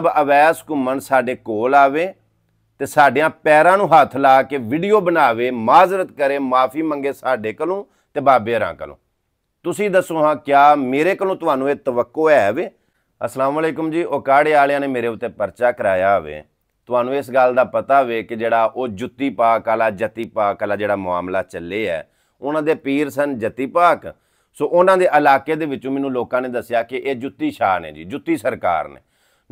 ਸਭ ਅਵੈਸ ਘੁੰਮਣ ਸਾਡੇ ਕੋਲ ਆਵੇ ਤੇ ਸਾਡਿਆਂ ਪੈਰਾਂ ਨੂੰ ਹੱਥ ਲਾ ਕੇ ਵੀਡੀਓ ਬਣਾਵੇ ਮਾਜ਼ਰਤ ਕਰੇ ਮਾਫੀ ਮੰਗੇ ਸਾਡੇ ਕੋਲੋਂ ਤੇ ਬਾਬੇ ਰਾਂ ਕੋਲੋਂ ਤੁਸੀਂ ਦੱਸੋ ਹਾਂ ਕਿਆ ਮੇਰੇ ਕੋਲੋਂ ਤੁਹਾਨੂੰ ਇਹ ਤਵੱਕੋ ਹੈ ਵੇ ਅਸਲਾਮ ਅਲੈਕੁਮ ਜੀ ਕਾੜੇ ਵਾਲਿਆਂ ਨੇ ਮੇਰੇ ਉੱਤੇ ਪਰਚਾ ਕਰਾਇਆ ਹੋਵੇ ਤੁਹਾਨੂੰ ਇਸ ਗੱਲ ਦਾ ਪਤਾ ਹੋਵੇ ਕਿ ਜਿਹੜਾ ਉਹ ਜੁੱਤੀ ਪਾਕ ਵਾਲਾ ਜੱਤੀ ਪਾਕ ਵਾਲਾ ਜਿਹੜਾ ਮਾਮਲਾ ਚੱਲੇ ਹੈ ਉਹਨਾਂ ਦੇ ਪੀਰ ਸਨ ਜੱਤੀ ਪਾਕ ਸੋ ਉਹਨਾਂ ਦੇ ਇਲਾਕੇ ਦੇ ਵਿੱਚੋਂ ਮੈਨੂੰ ਲੋਕਾਂ ਨੇ ਦੱਸਿਆ ਕਿ ਇਹ ਜੁੱਤੀ ਸ਼ਾਹ ਨੇ ਜੀ ਜੁੱਤੀ ਸਰਕਾਰ ਨੇ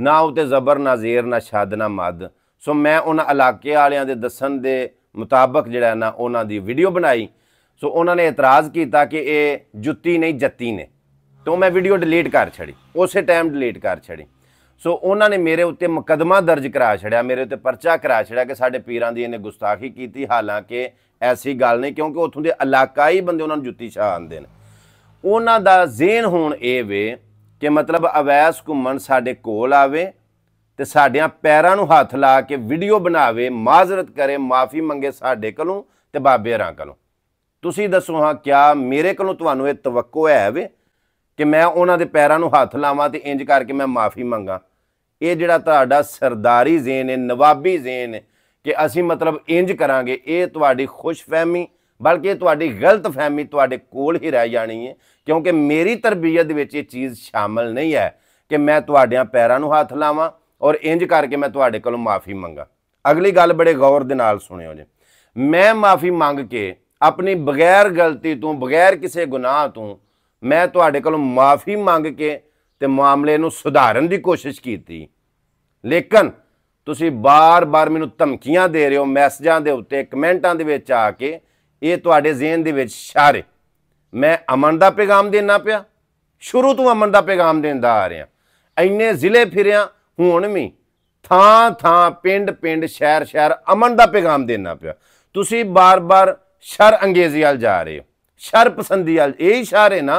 ਨਾ ਉਤੇ ਜ਼ਬਰ ਨਾ ਜ਼ੇਰ ਨਾ ਸ਼ਾਦ ਨਾ ਮਦ ਸੋ ਮੈਂ ਉਹਨਾਂ ਇਲਾਕੇ ਵਾਲਿਆਂ ਦੇ ਦੱਸਣ ਦੇ ਮੁਤਾਬਕ ਜਿਹੜਾ ਨਾ ਉਹਨਾਂ ਦੀ ਵੀਡੀਓ ਬਣਾਈ ਸੋ ਉਹਨਾਂ ਨੇ ਇਤਰਾਜ਼ ਕੀਤਾ ਕਿ ਇਹ ਜੁੱਤੀ ਨਹੀਂ ਜੱਤੀ ਨੇ ਤੋਂ ਮੈਂ ਵੀਡੀਓ ਡਿਲੀਟ ਕਰ ਛੜੀ ਉਸੇ ਟਾਈਮ ਡਿਲੀਟ ਕਰ ਛੜੀ ਸੋ ਉਹਨਾਂ ਨੇ ਮੇਰੇ ਉੱਤੇ ਮੁਕਦਮਾ ਦਰਜ ਕਰਾ ਛੜਿਆ ਮੇਰੇ ਉੱਤੇ ਪਰਚਾ ਕਰਾ ਛੜਿਆ ਕਿ ਸਾਡੇ ਪੀਰਾਂ ਦੀ ਇਹਨੇ ਗੁਸਤਾਖੀ ਕੀਤੀ ਹਾਲਾਂਕਿ ਐਸੀ ਗੱਲ ਨਹੀਂ ਕਿਉਂਕਿ ਉੱਥੋਂ ਦੇ ਇਲਾਕਾਈ ਬੰਦੇ ਉਹਨਾਂ ਨੂੰ ਜੁੱਤੀ ਸ਼ਾਹ ਆਂਦੇ ਨੇ ਉਹਨਾਂ ਦਾ ਜ਼ੇਨ ਹੋਣ ਇਹ ਵੇ ਕਿ ਮਤਲਬ ਅਵੈਸ ਘੁੰਮਣ ਸਾਡੇ ਕੋਲ ਆਵੇ ਤੇ ਸਾਡਿਆਂ ਪੈਰਾਂ ਨੂੰ ਹੱਥ ਲਾ ਕੇ ਵੀਡੀਓ ਬਣਾਵੇ ਮਾਜ਼ਰਤ ਕਰੇ ਮਾਫੀ ਮੰਗੇ ਸਾਡੇ ਕੋਲੋਂ ਤੇ ਬਾਬੇ ਰਾਂ ਕੋਲੋਂ ਤੁਸੀਂ ਦੱਸੋ ਹਾਂ ਕਿਆ ਮੇਰੇ ਕੋਲੋਂ ਤੁਹਾਨੂੰ ਇਹ ਤਵੱਕੋ ਹੈ ਵੇ ਕਿ ਮੈਂ ਉਹਨਾਂ ਦੇ ਪੈਰਾਂ ਨੂੰ ਹੱਥ ਲਾਵਾਂ ਤੇ ਇੰਜ ਕਰਕੇ ਮੈਂ ਮਾਫੀ ਮੰਗਾ ਇਹ ਜਿਹੜਾ ਤੁਹਾਡਾ ਸਰਦਾਰੀ ਜ਼ੇਨ ਹੈ ਨਵਾਬੀ ਜ਼ੇਨ ਹੈ ਕਿ ਅਸੀਂ ਮਤਲਬ ਇੰਜ ਕਰਾਂਗੇ ਇਹ ਤੁਹਾਡੀ ਖੁਸ਼ਫਹਿਮੀ ਬਲਕਿ ਤੁਹਾਡੀ ਗਲਤ ਫਹਿਮੀ ਤੁਹਾਡੇ ਕੋਲ ਹੀ ਰਹਿ ਜਾਣੀ ਹੈ ਕਿਉਂਕਿ ਮੇਰੀ ਤਰਬੀਅਤ ਵਿੱਚ ਇਹ ਚੀਜ਼ ਸ਼ਾਮਲ ਨਹੀਂ ਹੈ ਕਿ ਮੈਂ ਤੁਹਾਡਿਆਂ ਪੈਰਾਂ ਨੂੰ ਹੱਥ ਲਾਵਾਂ ਔਰ ਇੰਜ ਕਰਕੇ ਮੈਂ ਤੁਹਾਡੇ ਕੋਲੋਂ ਮਾਫੀ ਮੰਗਾ ਅਗਲੀ ਗੱਲ ਬੜੇ ਗੌਰ ਦੇ ਨਾਲ ਸੁਣਿਓ ਜੀ ਮੈਂ ਮਾਫੀ ਮੰਗ ਕੇ ਆਪਣੀ ਬਗੈਰ ਗਲਤੀ ਤੋਂ ਬਗੈਰ ਕਿਸੇ ਗੁਨਾਹ ਤੋਂ ਮੈਂ ਤੁਹਾਡੇ ਕੋਲੋਂ ਮਾਫੀ ਮੰਗ ਕੇ ਤੇ ਮਾਮਲੇ ਨੂੰ ਸੁਧਾਰਨ ਦੀ ਕੋਸ਼ਿਸ਼ ਕੀਤੀ ਲੇਕਿਨ ਤੁਸੀਂ ਬਾਰ-ਬਾਰ ਮੈਨੂੰ ਧਮਕੀਆਂ ਦੇ ਰਹੇ ਹੋ ਮੈਸੇਜਾਂ ਦੇ ਉੱਤੇ ਕਮੈਂਟਾਂ ਦੇ ਵਿੱਚ ਆ ਕੇ ਇਹ ਤੁਹਾਡੇ ਜ਼ਿਹਨ ਦੇ ਵਿੱਚ ਸ਼ਰ ਮੈਂ ਅਮਨ ਦਾ ਪੈਗਾਮ ਦੇਣਾ ਪਿਆ ਸ਼ੁਰੂ ਤੋਂ ਅਮਨ ਦਾ ਪੈਗਾਮ ਦਿੰਦਾ ਆ ਰਿਹਾ ਐਨੇ ਜ਼ਿਲ੍ਹੇ ਫਿਰਿਆ ਹੁਣ ਵੀ ਥਾਂ ਥਾਂ ਪਿੰਡ ਪਿੰਡ ਸ਼ਹਿਰ ਸ਼ਹਿਰ ਅਮਨ ਦਾ ਪੈਗਾਮ ਦੇਣਾ ਪਿਆ ਤੁਸੀਂ ਬਾਰ-ਬਾਰ ਸ਼ਰ ਅੰਗੇਜ਼ੀ ਵਾਲ ਜਾ ਰਹੇ ਹੋ ਸ਼ਰ ਪਸੰਦੀ ਵਾਲ ਇਹ ਇਸ਼ਾਰੇ ਨਾ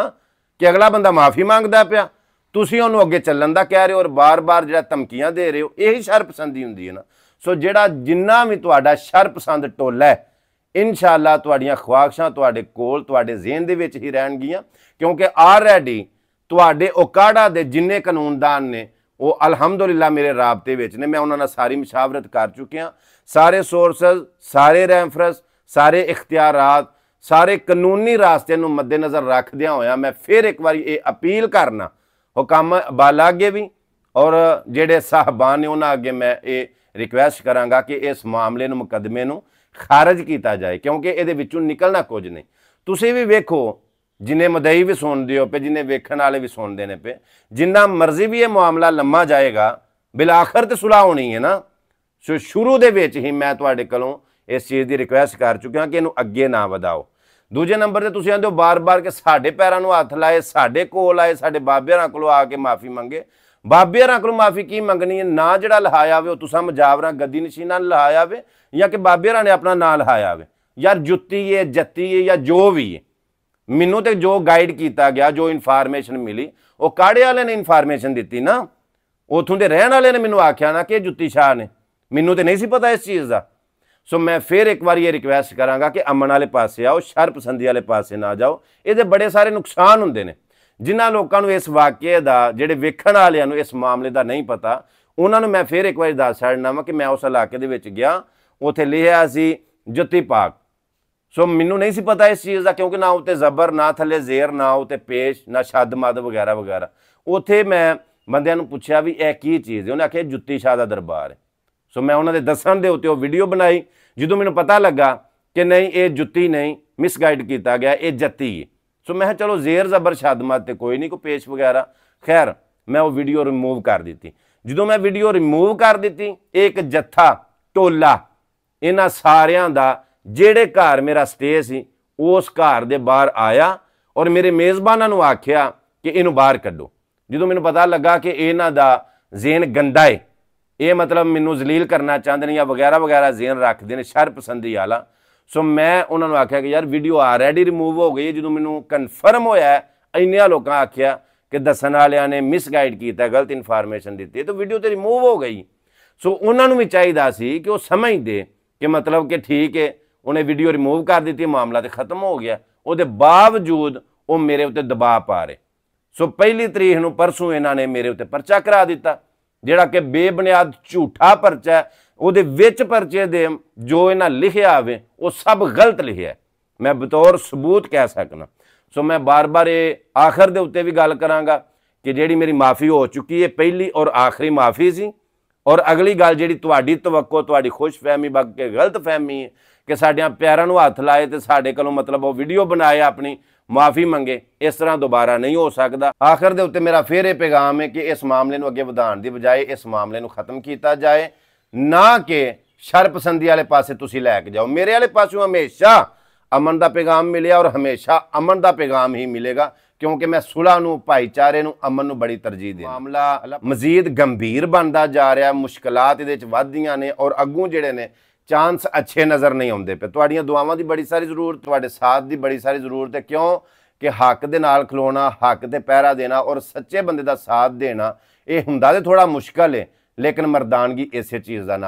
ਕਿ ਅਗਲਾ ਬੰਦਾ ਮਾਫੀ ਮੰਗਦਾ ਪਿਆ ਤੁਸੀਂ ਉਹਨੂੰ ਅੱਗੇ ਚੱਲਣ ਦਾ ਕਹਿ ਰਹੇ ਹੋ ਔਰ ਬਾਰ-ਬਾਰ ਜਿਹੜਾ ਧਮਕੀਆਂ ਦੇ ਰਹੇ ਹੋ ਇਹ ਹੀ ਸ਼ਰ ਪਸੰਦੀ ਹੁੰਦੀ ਹੈ ਨਾ ਸੋ ਜਿਹੜਾ ਜਿੰਨਾ ਵੀ ਤੁਹਾਡਾ ਸ਼ਰ ਪਸੰਦ ਟੋਲਾ ਹੈ ਇਨਸ਼ਾਅੱਲਾ ਤੁਹਾਡੀਆਂ ਖੁਆਇਸ਼ਾਂ ਤੁਹਾਡੇ ਕੋਲ ਤੁਹਾਡੇ ਜ਼ਿਹਨ ਦੇ ਵਿੱਚ ਹੀ ਰਹਿਣਗੀਆਂ ਕਿਉਂਕਿ ਆਲਰੇਡੀ ਤੁਹਾਡੇ ਓਕਾੜਾ ਦੇ ਜਿੰਨੇ ਕਾਨੂੰਨਦਾਨ ਨੇ ਉਹ ਅਲਹਮਦੁਲਿਲਾ ਮੇਰੇ ਰਾਬਤੇ ਵਿੱਚ ਨੇ ਮੈਂ ਉਹਨਾਂ ਨਾਲ ਸਾਰੀ ਮਸ਼ਾਵਰਤ ਕਰ ਚੁੱਕਿਆ ਸਾਰੇ ਸੋਰਸਸ ਸਾਰੇ ਰੈਫਰੈਂਸ ਸਾਰੇ ਇਖਤਿਆਰਾਤ ਸਾਰੇ ਕਾਨੂੰਨੀ ਰਾਸਤੇ ਨੂੰ ਮੱਦੇਨਜ਼ਰ ਰੱਖਦਿਆਂ ਹੋਇਆ ਮੈਂ ਫਿਰ ਇੱਕ ਵਾਰੀ ਇਹ ਅਪੀਲ ਕਰਨਾ ਹੁਕਮ ਬਾਲਾ ਅੱਗੇ ਵੀ ਔਰ ਜਿਹੜੇ ਸਾਹਬਾਨ ਨੇ ਉਹਨਾਂ ਅੱਗੇ ਮੈਂ ਇਹ ਰਿਕੁਐਸਟ ਕਰਾਂਗਾ ਕਿ ਇਸ ਮਾਮਲੇ ਨੂੰ ਮੁਕਦਮੇ ਨੂੰ ਖਾਰਜ ਕੀਤਾ ਜਾਏ ਕਿਉਂਕਿ ਇਹਦੇ ਵਿੱਚੋਂ ਨਿਕਲਣਾ ਕੁਝ ਨਹੀਂ ਤੁਸੀਂ ਵੀ ਵੇਖੋ ਜਿਨੇ ਮਦਈ ਵੀ ਸੁਣਦੇ ਹੋ ਪੇ ਜਿਨੇ ਵੇਖਣ ਵਾਲੇ ਵੀ ਸੁਣਦੇ ਨੇ ਪੇ ਜਿੰਨਾ ਮਰਜ਼ੀ ਵੀ ਇਹ ਮਾਮਲਾ ਲੰਮਾ ਜਾਏਗਾ ਬਿਲਾਖਰ ਤੇ ਸੁਲਾ ਹੋਣੀ ਹੈ ਨਾ ਸੋ ਸ਼ੁਰੂ ਦੇ ਵਿੱਚ ਹੀ ਮੈਂ ਤੁਹਾਡੇ ਕੋਲੋਂ ਇਸ ਚੀਜ਼ ਦੀ ਰਿਕੁਐਸਟ ਕਰ ਚੁੱਕਿਆ ਕਿ ਇਹਨੂੰ ਅੱਗੇ ਨਾ ਵਧਾਓ ਦੂਜੇ ਨੰਬਰ ਤੇ ਤੁਸੀਂ ਆਂਦੇ ਹੋ ਬਾਰ-ਬਾਰ ਕਿ ਸਾਡੇ ਪੈਰਾਂ ਨੂੰ ਹੱਥ ਲਾਏ ਸਾਡੇ ਕੋਲ ਆਏ ਸਾਡੇ ਬਾਬਿਆਂ ਕੋਲ ਆ ਕੇ ਮਾਫੀ ਮੰਗੇ ਬਾਬੇ ਹਰਾਂ ਕੋਲ ਮਾਫੀ ਕੀ ਮੰਗਣੀ ਹੈ ਨਾ ਜਿਹੜਾ ਲਹਾਇਆ ਵੇ ਉਹ ਤੁਸੀਂ ਮਜਾਵਰਾ ਗੱਦੀ ਨਸ਼ੀਨਾਂ ਲਹਾਇਆ ਵੇ ਜਾਂ ਕਿ ਬਾਬੇ ਹਰਾਂ ਨੇ ਆਪਣਾ ਨਾਂ ਲਹਾਇਆ ਵੇ ਯਾਰ ਜੁੱਤੀ ਏ ਜੱਤੀ ਏ ਜਾਂ ਜੋ ਵੀ ਏ ਮੈਨੂੰ ਤੇ ਜੋ ਗਾਈਡ ਕੀਤਾ ਗਿਆ ਜੋ ਇਨਫਾਰਮੇਸ਼ਨ ਮਿਲੀ ਉਹ ਕਾੜੇ ਵਾਲੇ ਨੇ ਇਨਫਾਰਮੇਸ਼ਨ ਦਿੱਤੀ ਨਾ ਉਥੋਂ ਦੇ ਰਹਿਣ ਵਾਲੇ ਨੇ ਮੈਨੂੰ ਆਖਿਆ ਨਾ ਕਿ ਜੁੱਤੀ ਸ਼ਾਹ ਨੇ ਮੈਨੂੰ ਤੇ ਨਹੀਂ ਸੀ ਪਤਾ ਇਸ ਚੀਜ਼ ਦਾ ਸੋ ਮੈਂ ਫੇਰ ਇੱਕ ਵਾਰੀ ਇਹ ਰਿਕਵੈਸਟ ਕਰਾਂਗਾ ਕਿ ਅਮਨ ਵਾਲੇ ਪਾਸੇ ਆਓ ਸ਼ਰਪਸੰਦੀ ਵਾਲੇ ਪਾਸੇ ਨਾ ਜਾਓ ਇਹਦੇ ਬੜੇ ਸਾਰੇ ਨੁਕਸਾਨ ਹੁੰਦੇ ਨੇ ਜਿਨ੍ਹਾਂ ਲੋਕਾਂ ਨੂੰ ਇਸ ਵਾਕਿਆ ਦਾ ਜਿਹੜੇ ਵੇਖਣ ਵਾਲਿਆਂ ਨੂੰ ਇਸ ਮਾਮਲੇ ਦਾ ਨਹੀਂ ਪਤਾ ਉਹਨਾਂ ਨੂੰ ਮੈਂ ਫੇਰ ਇੱਕ ਵਾਰ ਦੱਸ ਛੱਡਣਾ ਵਾ ਕਿ ਮੈਂ ਉਸ ਇਲਾਕੇ ਦੇ ਵਿੱਚ ਗਿਆ ਉੱਥੇ ਲਿਖਿਆ ਸੀ ਜੁੱਤੀ ਪਾਕ ਸੋ ਮੈਨੂੰ ਨਹੀਂ ਸੀ ਪਤਾ ਇਸ ਚੀਜ਼ ਦਾ ਕਿਉਂਕਿ ਨਾ ਉੱਤੇ ਜ਼ਬਰ ਨਾ ਥੱਲੇ ਜ਼ੇਰ ਨਾ ਉੱਤੇ ਪੇਸ਼ ਨਾ ਸ਼ਦ ਮਦ ਵਗੈਰਾ ਵਗੈਰਾ ਉੱਥੇ ਮੈਂ ਬੰਦਿਆਂ ਨੂੰ ਪੁੱਛਿਆ ਵੀ ਇਹ ਕੀ ਚੀਜ਼ ਹੈ ਉਹਨੇ ਆਖਿਆ ਜੁੱਤੀ ਸ਼ਾਹ ਦਾ ਦਰਬਾਰ ਹੈ ਸੋ ਮੈਂ ਉਹਨਾਂ ਦੇ ਦੱਸਣ ਦੇ ਉੱਤੇ ਉਹ ਵੀਡੀਓ ਬਣਾਈ ਜਦੋਂ ਮੈਨੂੰ ਪਤਾ ਲੱਗਾ ਕਿ ਨਹੀਂ ਇਹ ਜੁੱਤੀ ਨਹੀਂ ਮਿਸਗਾਈਡ ਕੀਤਾ ਗਿਆ ਇਹ ਜੱਤੀ ਹੈ ਸੋ ਮੈਂ ਚਲੋ ਜ਼ੇਰ ਜ਼ਬਰ ਸ਼ਾਦਮਤ ਤੇ ਕੋਈ ਨਹੀਂ ਕੋ ਪੇਸ਼ ਵਗੈਰਾ ਖੈਰ ਮੈਂ ਉਹ ਵੀਡੀਓ ਰਿਮੂਵ ਕਰ ਦਿੱਤੀ ਜਦੋਂ ਮੈਂ ਵੀਡੀਓ ਰਿਮੂਵ ਕਰ ਦਿੱਤੀ ਇੱਕ ਜੱਥਾ ਟੋਲਾ ਇਹਨਾਂ ਸਾਰਿਆਂ ਦਾ ਜਿਹੜੇ ਘਰ ਮੇਰਾ ਸਟੇ ਸੀ ਉਸ ਘਰ ਦੇ ਬਾਹਰ ਆਇਆ ਔਰ ਮੇਰੇ ਮੇਜ਼ਬਾਨਾਂ ਨੂੰ ਆਖਿਆ ਕਿ ਇਹਨੂੰ ਬਾਹਰ ਕੱਢੋ ਜਦੋਂ ਮੈਨੂੰ ਪਤਾ ਲੱਗਾ ਕਿ ਇਹਨਾਂ ਦਾ ਜ਼ੇਨ ਗੰਦਾ ਹੈ ਇਹ ਮਤਲਬ ਮੈਨੂੰ ਜ਼ਲੀਲ ਕਰਨਾ ਚਾਹੁੰਦੇ ਨੇ ਜਾਂ ਵਗੈਰਾ ਵਗੈਰਾ ਜ਼ੇਨ ਰੱਖਦੇ ਨੇ ਸ਼ਰ ਪਸੰਦੀ ਵਾਲਾ ਸੋ ਮੈਂ ਉਹਨਾਂ ਨੂੰ ਆਖਿਆ ਕਿ ਯਾਰ ਵੀਡੀਓ ਆਲਰੇਡੀ ਰਿਮੂਵ ਹੋ ਗਈ ਜਦੋਂ ਮੈਨੂੰ ਕਨਫਰਮ ਹੋਇਆ ਇੰਨਿਆਂ ਲੋਕਾਂ ਆਖਿਆ ਕਿ ਦੱਸਣ ਵਾਲਿਆਂ ਨੇ ਮਿਸਗਾਈਡ ਕੀਤਾ ਗਲਤ ਇਨਫੋਰਮੇਸ਼ਨ ਦਿੱਤੀ ਤਾਂ ਵੀਡੀਓ ਤੇ ਰਿਮੂਵ ਹੋ ਗਈ ਸੋ ਉਹਨਾਂ ਨੂੰ ਵੀ ਚਾਹੀਦਾ ਸੀ ਕਿ ਉਹ ਸਮਝਦੇ ਕਿ ਮਤਲਬ ਕਿ ਠੀਕ ਹੈ ਉਹਨੇ ਵੀਡੀਓ ਰਿਮੂਵ ਕਰ ਦਿੱਤੀ ਮਾਮਲਾ ਤੇ ਖਤਮ ਹੋ ਗਿਆ ਉਹਦੇ ਬਾਵਜੂਦ ਉਹ ਮੇਰੇ ਉੱਤੇ ਦਬਾਅ ਪਾ ਰਹੇ ਸੋ ਪਹਿਲੀ ਤਰੀਕ ਨੂੰ ਪਰਸੋਂ ਇਹਨਾਂ ਨੇ ਮੇਰੇ ਉੱਤੇ ਪਰਚਾ ਕਰਾ ਦਿੱਤਾ ਜਿਹੜਾ ਕਿ ਬੇਬੁਨਿਆਦ ਝੂਠਾ ਪਰਚਾ ਉਹਦੇ ਵਿੱਚ ਪਰਚੇ ਦੇ ਜੋ ਇਹਨਾਂ ਲਿਖਿਆ ਹੋਵੇ ਉਹ ਸਭ ਗਲਤ ਲਿਖਿਆ ਮੈਂ ਬਤੌਰ ਸਬੂਤ ਕਹਿ ਸਕਣਾ ਸੋ ਮੈਂ ਬਾਰ-ਬਾਰ ਇਹ ਆਖਰ ਦੇ ਉੱਤੇ ਵੀ ਗੱਲ ਕਰਾਂਗਾ ਕਿ ਜਿਹੜੀ ਮੇਰੀ ਮਾਫੀ ਹੋ ਚੁੱਕੀ ਹੈ ਪਹਿਲੀ ਔਰ ਆਖਰੀ ਮਾਫੀ ਸੀ ਔਰ ਅਗਲੀ ਗੱਲ ਜਿਹੜੀ ਤੁਹਾਡੀ ਤਵੱਕੋ ਤੁਹਾਡੀ ਖੁਸ਼ਫਹਿਮੀ ਗਲਤ ਫਹਿਮੀ ਹੈ ਕਿ ਸਾਡਿਆਂ ਪਿਆਰਾਂ ਨੂੰ ਹੱਥ ਲਾਏ ਤੇ ਸਾਡੇ ਕੋਲੋਂ ਮਤਲਬ ਉਹ ਵੀਡੀਓ ਬਣਾਏ ਆਪਣੀ ਮਾਫੀ ਮੰਗੇ ਇਸ ਤਰ੍ਹਾਂ ਦੁਬਾਰਾ ਨਹੀਂ ਹੋ ਸਕਦਾ ਆਖਰ ਦੇ ਉੱਤੇ ਮੇਰਾ ਫੇਰ ਇਹ ਪੈਗਾਮ ਹੈ ਕਿ ਇਸ ਮਾਮਲੇ ਨੂੰ ਅੱਗੇ ਵਧਾਉਣ ਦੀ ਬਜਾਏ ਇਸ ਮਾਮਲੇ ਨੂੰ ਖਤਮ ਕੀਤਾ ਜਾਏ ਨਾ ਕਿ ਪਸੰਦੀ ਵਾਲੇ ਪਾਸੇ ਤੁਸੀਂ ਲੈ ਕੇ ਜਾਓ ਮੇਰੇ ਵਾਲੇ ਪਾਸੋਂ ਹਮੇਸ਼ਾ ਅਮਨ ਦਾ ਪੈਗਾਮ ਮਿਲਿਆ ਔਰ ਹਮੇਸ਼ਾ ਅਮਨ ਦਾ ਪੈਗਾਮ ਹੀ ਮਿਲੇਗਾ ਕਿਉਂਕਿ ਮੈਂ ਸੁਲਾ ਨੂੰ ਭਾਈਚਾਰੇ ਨੂੰ ਅਮਨ ਨੂੰ ਬੜੀ ਤਰਜੀਹ ਦਿੰਦਾ ਮਾਮਲਾ ਮਜ਼ੀਦ ਗੰਭੀਰ ਬਣਦਾ ਜਾ ਰਿਹਾ ਮੁਸ਼ਕਲਾਂ ਇਹਦੇ ਵਿੱਚ ਵਧਦੀਆਂ ਨੇ ਔਰ ਅੱਗੋਂ ਜਿਹੜੇ ਨੇ ਚਾਂਸ ਅੱਛੇ ਨਜ਼ਰ ਨਹੀਂ ਆਉਂਦੇ ਪਏ ਤੁਹਾਡੀਆਂ ਦੁਆਵਾਂ ਦੀ ਬੜੀ ਸਾਰੀ ਜ਼ਰੂਰਤ ਤੁਹਾਡੇ ਸਾਥ ਦੀ ਬੜੀ ਸਾਰੀ ਜ਼ਰੂਰਤ ਹੈ ਕਿਉਂ ਕਿ ਹੱਕ ਦੇ ਨਾਲ ਖਲੋਣਾ ਹੱਕ ਤੇ ਪਹਿਰਾ ਦੇਣਾ ਔਰ ਸੱਚੇ ਬੰਦੇ ਦਾ ਸਾਥ ਦੇਣਾ ਇਹ ਹੁੰਦਾ ਤੇ ਥੋੜਾ ਮੁਸ਼ਕਲ ਹੈ ਲੇਕਿਨ ਮਰਦਾਨਗੀ ਇਸੇ ਚੀਜ਼ ਦਾ ਨਾਮ